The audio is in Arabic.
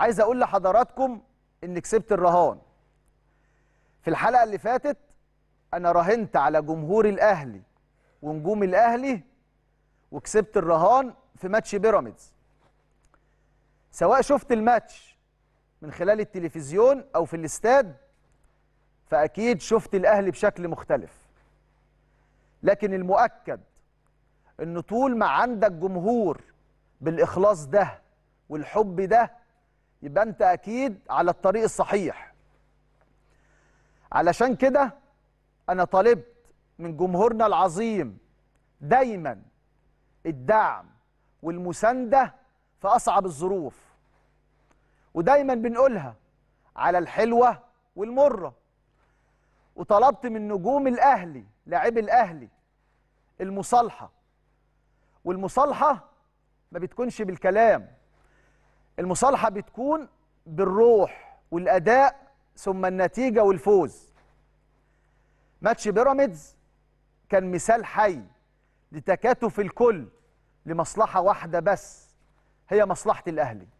عايز اقول لحضراتكم ان كسبت الرهان في الحلقه اللي فاتت انا راهنت على جمهور الاهلي ونجوم الاهلي وكسبت الرهان في ماتش بيراميدز سواء شفت الماتش من خلال التلفزيون او في الاستاد فاكيد شفت الاهلي بشكل مختلف لكن المؤكد ان طول ما عندك جمهور بالاخلاص ده والحب ده يبقى انت اكيد على الطريق الصحيح علشان كده انا طالبت من جمهورنا العظيم دايما الدعم والمسانده في اصعب الظروف ودايما بنقولها على الحلوه والمره وطلبت من نجوم الاهلي لاعبي الاهلي المصالحه والمصالحه ما بتكونش بالكلام المصالحة بتكون بالروح والأداء ثم النتيجة والفوز ماتش بيراميدز كان مثال حي لتكاتف الكل لمصلحة واحدة بس هي مصلحة الأهلي